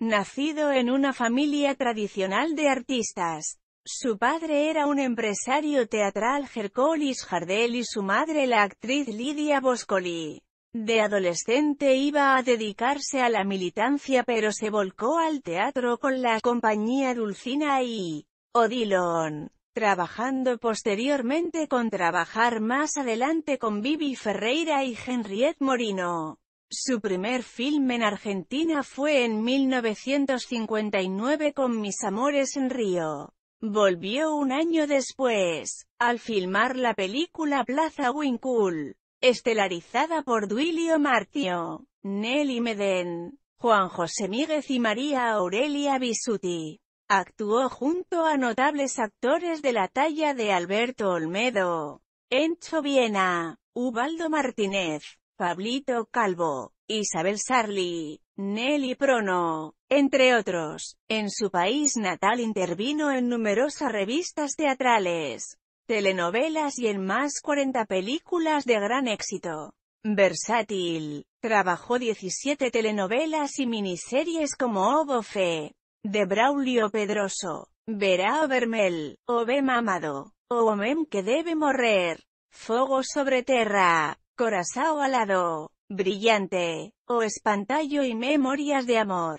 Nacido en una familia tradicional de artistas. Su padre era un empresario teatral Gercolis Jardel y su madre la actriz Lidia Boscoli. De adolescente iba a dedicarse a la militancia pero se volcó al teatro con la compañía Dulcina y Odilon, trabajando posteriormente con trabajar más adelante con Bibi Ferreira y Henriette Morino. Su primer film en Argentina fue en 1959 con Mis amores en Río. Volvió un año después, al filmar la película Plaza Winkle, estelarizada por Duilio Martio, Nelly Medén, Juan José Míguez y María Aurelia Bisuti. Actuó junto a notables actores de la talla de Alberto Olmedo, Encho Viena, Ubaldo Martínez, Pablito Calvo, Isabel Sarli, Nelly Prono, entre otros. En su país natal intervino en numerosas revistas teatrales, telenovelas y en más 40 películas de gran éxito. Versátil. Trabajó 17 telenovelas y miniseries como Obofe, de Braulio Pedroso, Verá Obermel, Ove Mamado, Oomem que debe morrer, Fogo sobre Terra, Corazao alado, brillante, o espantallo y memorias de amor.